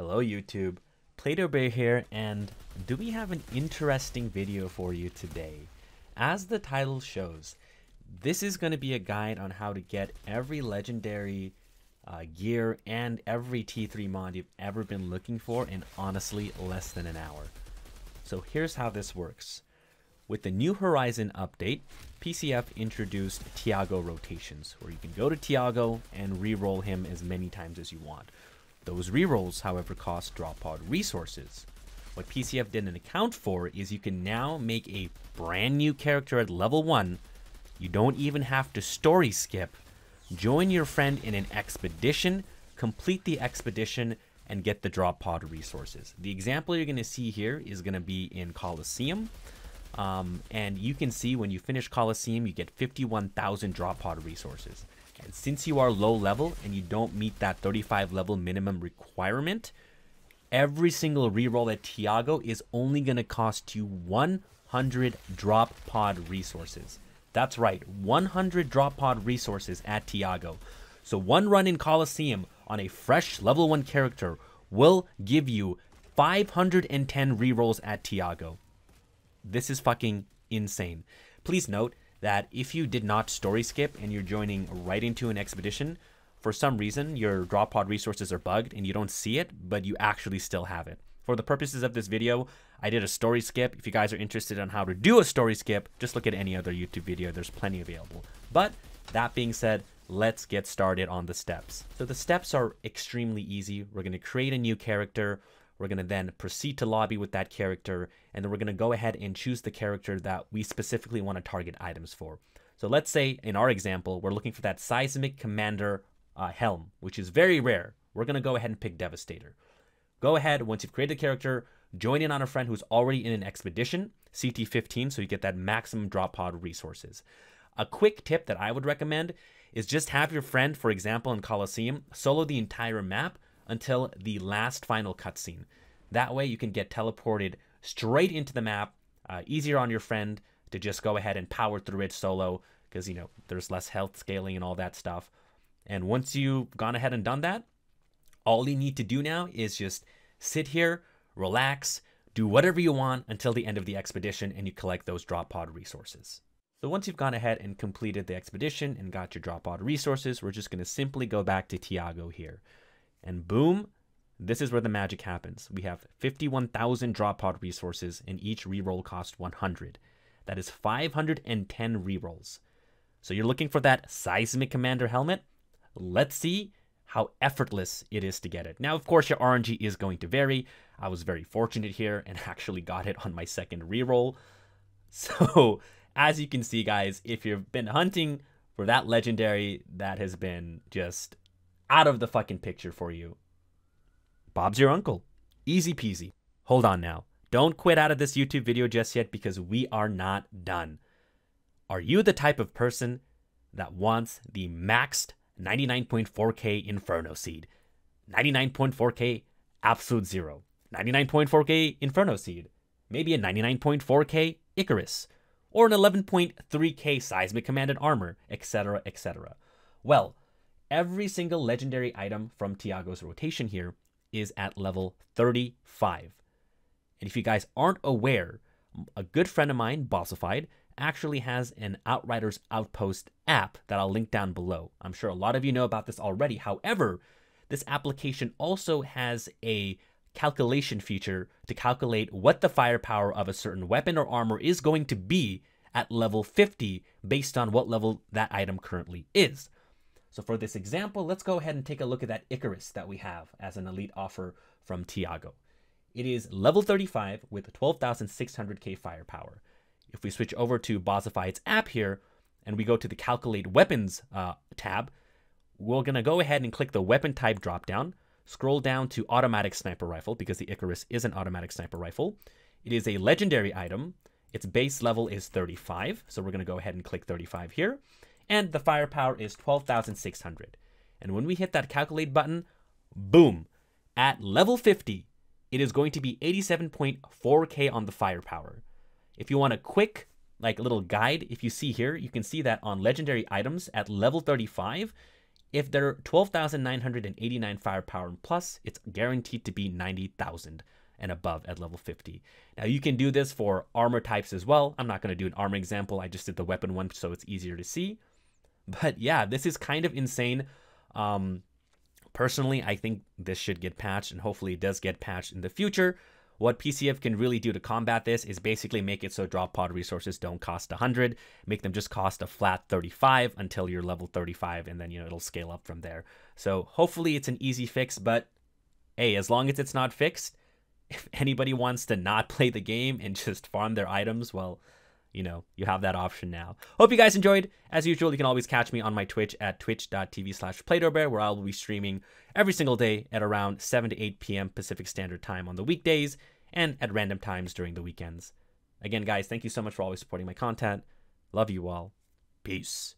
Hello YouTube, Plato Bear here and do we have an interesting video for you today. As the title shows, this is going to be a guide on how to get every legendary uh, gear and every T3 mod you've ever been looking for in honestly less than an hour. So here's how this works. With the New Horizon update, PCF introduced Tiago rotations, where you can go to Tiago and re-roll him as many times as you want those rerolls, however, cost Drop Pod resources. What PCF didn't account for is you can now make a brand new character at level 1. You don't even have to story skip. Join your friend in an expedition, complete the expedition, and get the Drop Pod resources. The example you're going to see here is going to be in Colosseum. Um, and you can see when you finish Colosseum, you get 51,000 drop pod resources. And since you are low level and you don't meet that 35 level minimum requirement, every single reroll at Tiago is only going to cost you 100 drop pod resources. That's right, 100 drop pod resources at Tiago. So one run in Colosseum on a fresh level 1 character will give you 510 rerolls at Tiago. This is fucking insane. Please note that if you did not story skip and you're joining right into an expedition, for some reason your pod resources are bugged and you don't see it, but you actually still have it. For the purposes of this video, I did a story skip. If you guys are interested on how to do a story skip, just look at any other YouTube video. There's plenty available. But that being said, let's get started on the steps. So the steps are extremely easy. We're going to create a new character. We're going to then proceed to lobby with that character, and then we're going to go ahead and choose the character that we specifically want to target items for. So let's say in our example, we're looking for that Seismic Commander uh, Helm, which is very rare. We're going to go ahead and pick Devastator. Go ahead, once you've created a character, join in on a friend who's already in an expedition, CT15, so you get that maximum drop pod resources. A quick tip that I would recommend is just have your friend, for example, in Colosseum, solo the entire map until the last final cutscene. That way you can get teleported straight into the map, uh, easier on your friend to just go ahead and power through it solo because, you know, there's less health scaling and all that stuff. And once you've gone ahead and done that, all you need to do now is just sit here, relax, do whatever you want until the end of the expedition and you collect those drop pod resources. So once you've gone ahead and completed the expedition and got your drop pod resources, we're just going to simply go back to Tiago here. And boom, this is where the magic happens. We have 51,000 drop pod resources and each reroll costs 100. That is 510 rerolls. So you're looking for that Seismic Commander helmet? Let's see how effortless it is to get it. Now, of course, your RNG is going to vary. I was very fortunate here and actually got it on my second reroll. So, as you can see, guys, if you've been hunting for that legendary, that has been just out of the fucking picture for you. Bob's your uncle. Easy peasy. Hold on now. Don't quit out of this YouTube video just yet because we are not done. Are you the type of person that wants the maxed 99.4K Inferno seed? 99.4K Absolute Zero. 99.4K Inferno seed. Maybe a 99.4K Icarus. Or an 11.3K Seismic Commanded Armor, etc., etc. Well, Every single legendary item from Tiago's rotation here is at level 35. And if you guys aren't aware, a good friend of mine, Bossified, actually has an Outriders Outpost app that I'll link down below. I'm sure a lot of you know about this already. However, this application also has a calculation feature to calculate what the firepower of a certain weapon or armor is going to be at level 50 based on what level that item currently is. So for this example, let's go ahead and take a look at that Icarus that we have as an elite offer from Tiago. It is level 35 with 12,600k firepower. If we switch over to Bossify's app here, and we go to the Calculate Weapons uh, tab, we're going to go ahead and click the Weapon Type dropdown, scroll down to Automatic Sniper Rifle, because the Icarus is an Automatic Sniper Rifle. It is a legendary item. Its base level is 35, so we're going to go ahead and click 35 here and the firepower is 12,600. And when we hit that calculate button, boom, at level 50, it is going to be 87.4K on the firepower. If you want a quick, like little guide, if you see here, you can see that on legendary items at level 35, if they're 12,989 firepower and plus, it's guaranteed to be 90,000 and above at level 50. Now you can do this for armor types as well. I'm not going to do an armor example. I just did the weapon one so it's easier to see. But yeah, this is kind of insane. Um, personally, I think this should get patched, and hopefully it does get patched in the future. What PCF can really do to combat this is basically make it so drop pod resources don't cost 100, make them just cost a flat 35 until you're level 35, and then you know it'll scale up from there. So hopefully it's an easy fix, but hey, as long as it's not fixed, if anybody wants to not play the game and just farm their items, well, you know, you have that option now. Hope you guys enjoyed. As usual, you can always catch me on my Twitch at twitch.tv slash playdoorbear, where I will be streaming every single day at around 7 to 8 p.m. Pacific Standard Time on the weekdays and at random times during the weekends. Again, guys, thank you so much for always supporting my content. Love you all. Peace.